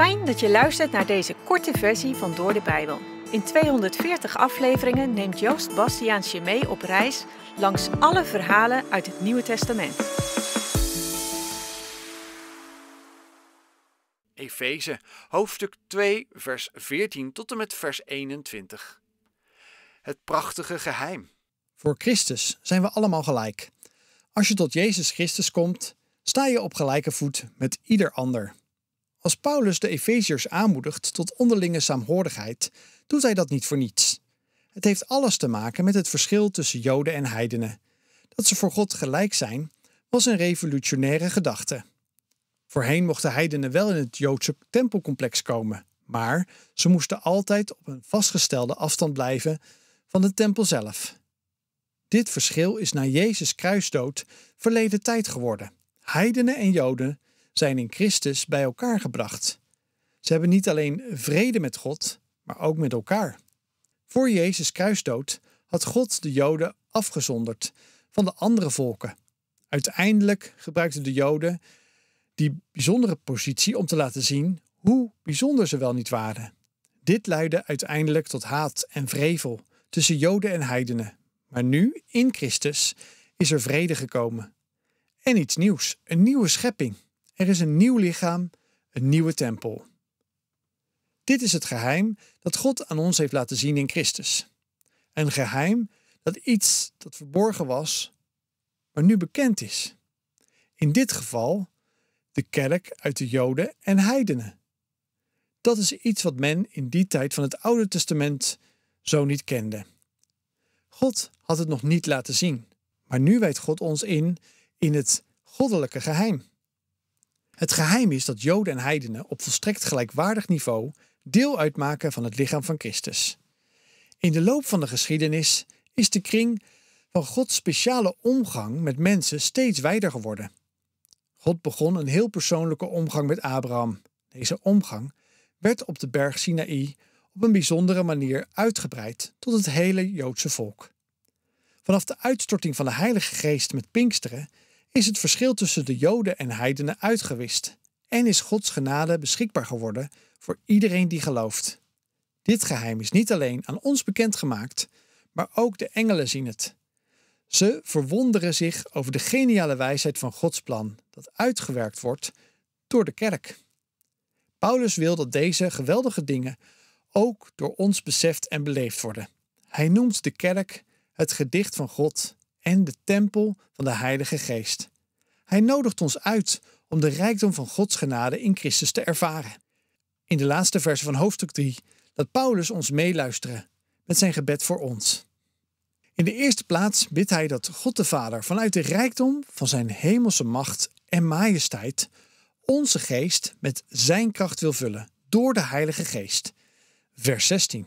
Fijn dat je luistert naar deze korte versie van Door de Bijbel. In 240 afleveringen neemt Joost Bastiaans je mee op reis langs alle verhalen uit het Nieuwe Testament. Efeze, hoofdstuk 2, vers 14 tot en met vers 21. Het prachtige geheim. Voor Christus zijn we allemaal gelijk. Als je tot Jezus Christus komt, sta je op gelijke voet met ieder ander. Als Paulus de Efeziërs aanmoedigt tot onderlinge saamhoordigheid, doet hij dat niet voor niets. Het heeft alles te maken met het verschil tussen Joden en heidenen. Dat ze voor God gelijk zijn, was een revolutionaire gedachte. Voorheen mochten heidenen wel in het Joodse tempelcomplex komen, maar ze moesten altijd op een vastgestelde afstand blijven van de tempel zelf. Dit verschil is na Jezus' kruisdood verleden tijd geworden. Heidenen en Joden zijn in Christus bij elkaar gebracht. Ze hebben niet alleen vrede met God, maar ook met elkaar. Voor Jezus' kruisdood had God de Joden afgezonderd van de andere volken. Uiteindelijk gebruikten de Joden die bijzondere positie om te laten zien hoe bijzonder ze wel niet waren. Dit leidde uiteindelijk tot haat en vrevel tussen Joden en heidenen. Maar nu, in Christus, is er vrede gekomen. En iets nieuws, een nieuwe schepping. Er is een nieuw lichaam, een nieuwe tempel. Dit is het geheim dat God aan ons heeft laten zien in Christus. Een geheim dat iets dat verborgen was, maar nu bekend is. In dit geval de kerk uit de Joden en heidenen. Dat is iets wat men in die tijd van het Oude Testament zo niet kende. God had het nog niet laten zien, maar nu wijdt God ons in in het goddelijke geheim. Het geheim is dat Joden en heidenen op volstrekt gelijkwaardig niveau deel uitmaken van het lichaam van Christus. In de loop van de geschiedenis is de kring van Gods speciale omgang met mensen steeds wijder geworden. God begon een heel persoonlijke omgang met Abraham. Deze omgang werd op de berg Sinaï op een bijzondere manier uitgebreid tot het hele Joodse volk. Vanaf de uitstorting van de Heilige Geest met Pinksteren is het verschil tussen de Joden en heidenen uitgewist en is Gods genade beschikbaar geworden voor iedereen die gelooft. Dit geheim is niet alleen aan ons bekendgemaakt, maar ook de engelen zien het. Ze verwonderen zich over de geniale wijsheid van Gods plan dat uitgewerkt wordt door de kerk. Paulus wil dat deze geweldige dingen ook door ons beseft en beleefd worden. Hij noemt de kerk het gedicht van God en de tempel van de Heilige Geest. Hij nodigt ons uit om de rijkdom van Gods genade in Christus te ervaren. In de laatste verse van hoofdstuk 3 laat Paulus ons meeluisteren met zijn gebed voor ons. In de eerste plaats bidt hij dat God de Vader vanuit de rijkdom van zijn hemelse macht en majesteit onze geest met zijn kracht wil vullen door de Heilige Geest. Vers 16.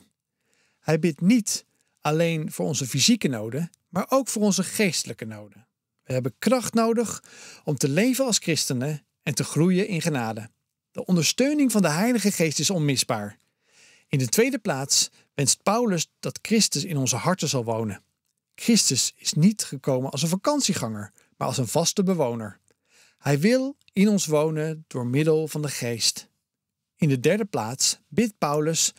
Hij bidt niet alleen voor onze fysieke noden maar ook voor onze geestelijke noden. We hebben kracht nodig om te leven als christenen en te groeien in genade. De ondersteuning van de Heilige Geest is onmisbaar. In de tweede plaats wenst Paulus dat Christus in onze harten zal wonen. Christus is niet gekomen als een vakantieganger, maar als een vaste bewoner. Hij wil in ons wonen door middel van de Geest. In de derde plaats bidt Paulus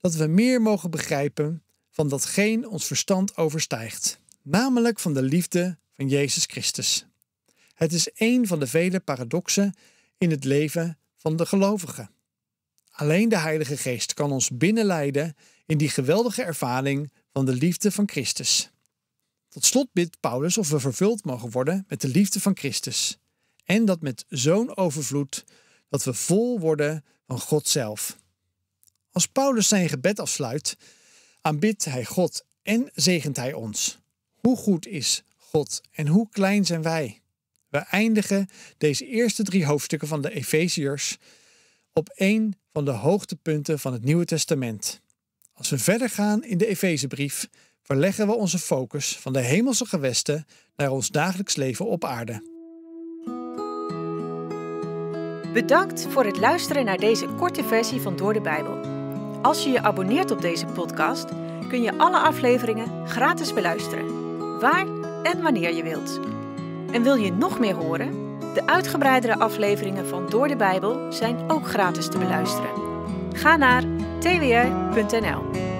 dat we meer mogen begrijpen van datgene ons verstand overstijgt namelijk van de liefde van Jezus Christus. Het is een van de vele paradoxen in het leven van de gelovigen. Alleen de Heilige Geest kan ons binnenleiden in die geweldige ervaring van de liefde van Christus. Tot slot bidt Paulus of we vervuld mogen worden met de liefde van Christus. En dat met zo'n overvloed dat we vol worden van God zelf. Als Paulus zijn gebed afsluit, aanbidt hij God en zegent hij ons. Hoe goed is God en hoe klein zijn wij? We eindigen deze eerste drie hoofdstukken van de Efeziërs op een van de hoogtepunten van het Nieuwe Testament. Als we verder gaan in de Efezebrief, verleggen we onze focus van de hemelse gewesten naar ons dagelijks leven op aarde. Bedankt voor het luisteren naar deze korte versie van Door de Bijbel. Als je je abonneert op deze podcast, kun je alle afleveringen gratis beluisteren waar en wanneer je wilt. En wil je nog meer horen? De uitgebreidere afleveringen van Door de Bijbel zijn ook gratis te beluisteren. Ga naar twr.nl.